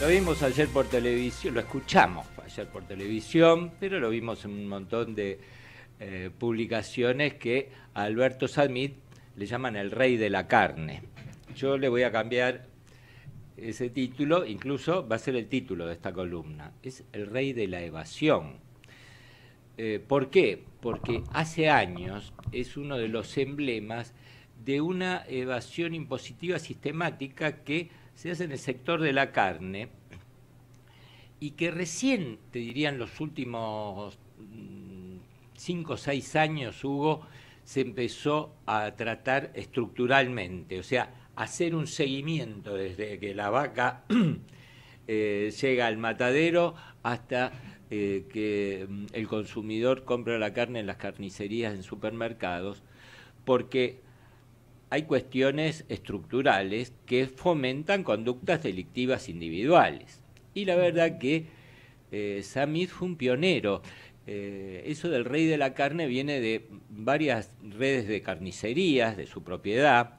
Lo vimos ayer por televisión, lo escuchamos ayer por televisión, pero lo vimos en un montón de eh, publicaciones que a Alberto Samit le llaman el rey de la carne. Yo le voy a cambiar ese título, incluso va a ser el título de esta columna, es el rey de la evasión. Eh, ¿Por qué? Porque hace años es uno de los emblemas de una evasión impositiva sistemática que se hace en el sector de la carne y que recién, te dirían los últimos mm, cinco o seis años, Hugo, se empezó a tratar estructuralmente, o sea, hacer un seguimiento desde que la vaca eh, llega al matadero hasta eh, que mm, el consumidor compra la carne en las carnicerías, en supermercados, porque hay cuestiones estructurales que fomentan conductas delictivas individuales. Y la verdad que eh, fue un pionero. Eh, eso del rey de la carne viene de varias redes de carnicerías de su propiedad,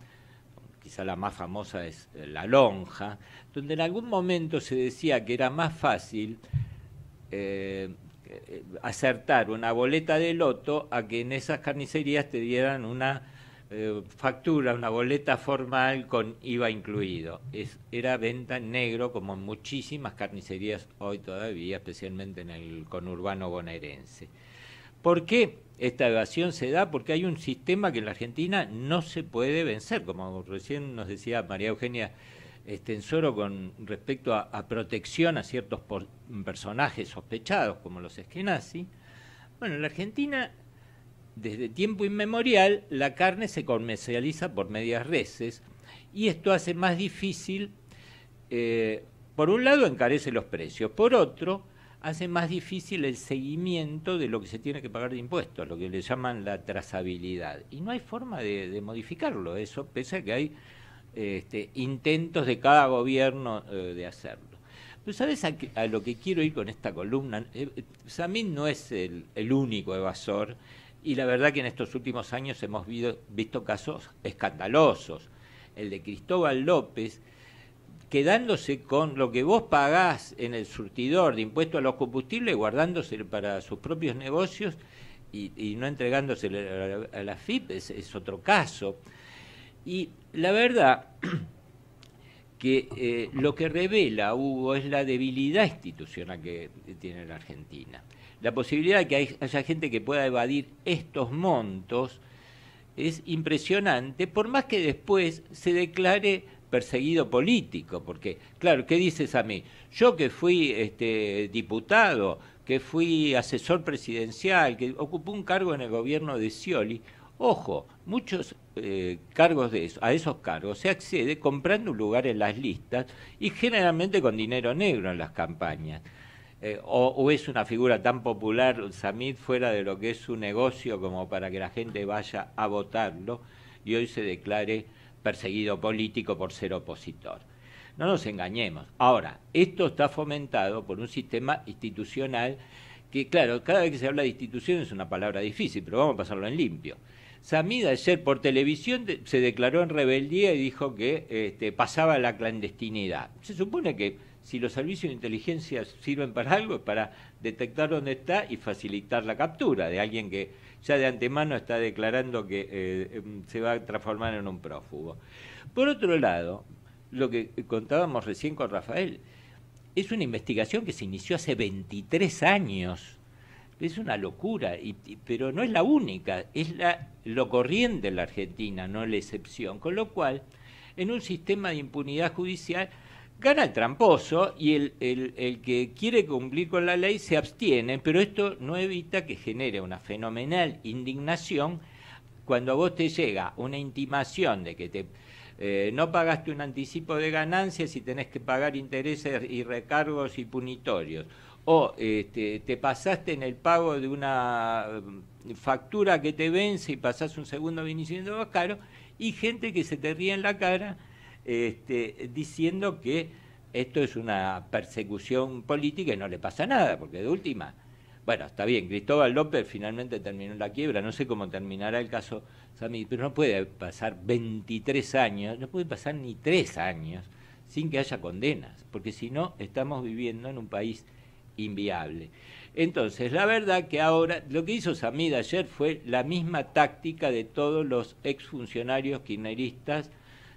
quizá la más famosa es eh, la lonja, donde en algún momento se decía que era más fácil eh, acertar una boleta de loto a que en esas carnicerías te dieran una eh, factura, una boleta formal con IVA incluido. Es, era venta negro, como en muchísimas carnicerías hoy todavía, especialmente en el conurbano bonaerense. ¿Por qué esta evasión se da? Porque hay un sistema que en la Argentina no se puede vencer, como recién nos decía María Eugenia Estensoro con respecto a, protección a ciertos personajes sospechados, como los esquenazis. Bueno, en la Argentina desde tiempo inmemorial, la carne se comercializa por medias reses y esto hace más difícil, eh, por un lado, encarece los precios, por otro, hace más difícil el seguimiento de lo que se tiene que pagar de impuestos, lo que le llaman la trazabilidad. Y no hay forma de, modificarlo eso, pese a que hay este, intentos de cada gobierno eh, de hacerlo. Pero ¿sabes a, lo que quiero ir con esta columna? Eh, Samin pues no es el único evasor y la verdad que en estos últimos años hemos visto casos escandalosos. El de Cristóbal López, quedándose con lo que vos pagás en el surtidor de impuestos a los combustibles, guardándose para sus propios negocios y, no entregándose a la, FIP, es, otro caso. Y la verdad que eh, lo que revela, Hugo, es la debilidad institucional que tiene la Argentina. La posibilidad de que haya gente que pueda evadir estos montos es impresionante, por más que después se declare perseguido político, porque, claro, ¿qué dices a mí? Yo que fui este, diputado, que fui asesor presidencial, que ocupó un cargo en el gobierno de Scioli, ojo, muchos eh, cargos de eso, a esos cargos se accede comprando un lugar en las listas y generalmente con dinero negro en las campañas. Eh, o, es una figura tan popular, Samid fuera de lo que es su negocio como para que la gente vaya a votarlo y hoy se declare perseguido político por ser opositor. No nos engañemos. Ahora, esto está fomentado por un sistema institucional que, claro, cada vez que se habla de institución es una palabra difícil, pero vamos a pasarlo en limpio. Samid ayer por televisión se declaró en rebeldía y dijo que este, pasaba la clandestinidad. Se supone que si los servicios de inteligencia sirven para algo, es para detectar dónde está y facilitar la captura de alguien que ya de antemano está declarando que eh, em, se va a transformar en un prófugo. Por otro lado, lo que contábamos recién con Rafael, es una investigación que se inició hace 23 años. Es una locura, pero no es la única, es lo corriente en la Argentina, no la excepción. Con lo cual, en un sistema de impunidad judicial, Gana el tramposo y el, el, que quiere cumplir con la ley se abstiene, pero esto no evita que genere una fenomenal indignación cuando a vos te llega una intimación de que te, eh, no pagaste un anticipo de ganancias y tenés que pagar intereses y recargos y punitorios, o este, te, pasaste en el pago de una mm, factura que te vence y pasás un segundo viniendo más caro, y gente que se te ríe en la cara este, diciendo que esto es una persecución política y no le pasa nada, porque de última, bueno, está bien, Cristóbal López finalmente terminó la quiebra, no sé cómo terminará el caso Samid, pero no puede pasar 23 años, no puede pasar ni 3 años sin que haya condenas, porque si no estamos viviendo en un país inviable. Entonces, la verdad que ahora lo que hizo Samid ayer fue la misma táctica de todos los exfuncionarios kirchneristas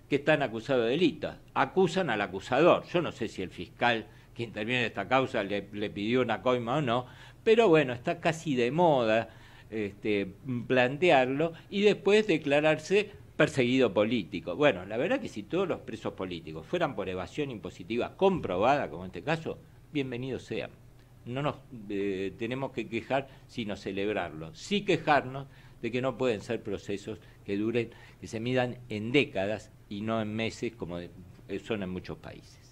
que están acusados de delitos. Acusan al acusador. Yo no sé si el fiscal que interviene en esta causa le, pidió una coima o no, pero bueno, está casi de moda este, plantearlo y después declararse perseguido político. Bueno, la verdad que si todos los presos políticos fueran por evasión impositiva comprobada, como en este caso, bienvenidos sean. No nos eh, tenemos que quejar, sino celebrarlo. Sí quejarnos de que no pueden ser procesos que duren, que se midan en décadas y no en meses como eh, son en muchos países.